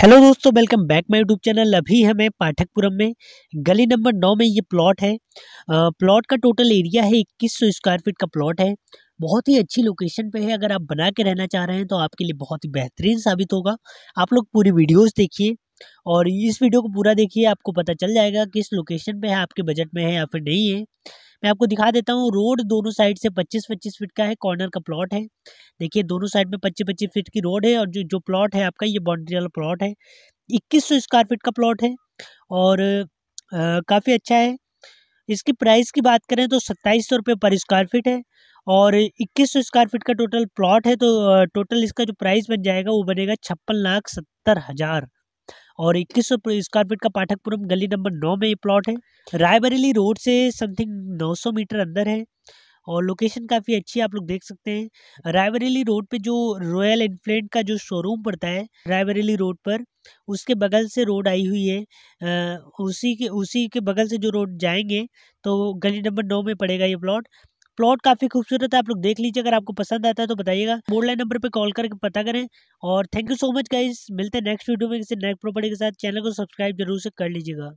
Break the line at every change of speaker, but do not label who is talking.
hello दोस्तों welcome back my YouTube channel अभी हमें पाठकपुरम में गली नंबर नौ में ये प्लॉट है प्लॉट का टोटल एरिया है इक्कीस सौ स्क्वायर फीट का प्लॉट है बहुत ही अच्छी लोकेशन पे है अगर आप बना के रहना चाह रहे हैं तो आपके लिए बहुत ही बेहतरीन साबित होगा आप लोग पूरी वीडियोस देखिए और इस वीडियो को पूरा देखिए आपको पता चल जाएगा किस लोकेशन पर है आपके बजट में है या फिर नहीं है मैं आपको दिखा देता हूँ रोड दोनों साइड से पच्चीस पच्चीस फीट का है कॉर्नर का प्लॉट है देखिए दोनों साइड में पच्चीस पच्चीस फीट की रोड है और जो जो प्लॉट है आपका ये बाउंड्री वाला प्लॉट है इक्कीस सौ स्क्वायर फीट का प्लॉट है और काफ़ी अच्छा है इसकी प्राइस की बात करें तो सत्ताईस सौ रुपये पर स्क्वायर फीट है और इक्कीस सौ स्क्वायर फीट का टोटल प्लॉट है तो टोटल इसका जो प्राइस बन जाएगा वो बनेगा छप्पन लाख सत्तर हज़ार और इक्कीस सौ स्क्वायर फीट का पाठकपुरम गली नंबर नौ में ये प्लॉट है रायबरेली रोड से समथिंग नौ सौ मीटर अंदर है और लोकेशन काफ़ी अच्छी है आप लोग देख सकते हैं रायबरेली रोड पे जो रॉयल इन्फ्लेंट का जो शोरूम पड़ता है रायबरेली रोड पर उसके बगल से रोड आई हुई है आ, उसी के उसी के बगल से जो रोड जाएंगे तो गली नंबर नौ में पड़ेगा ये प्लॉट प्लॉट काफ़ी खूबसूरत है आप लोग देख लीजिए अगर आपको पसंद आता है तो बताइएगा बोर्ड लाइन नंबर पर कॉल करके पता करें और thank you so much guys मिलते हैं नेक्स्ट वीडियो में किसी नेक्स्ट प्रॉपर्टी के साथ चैनल को सब्सक्राइब जरूर से कर लीजिएगा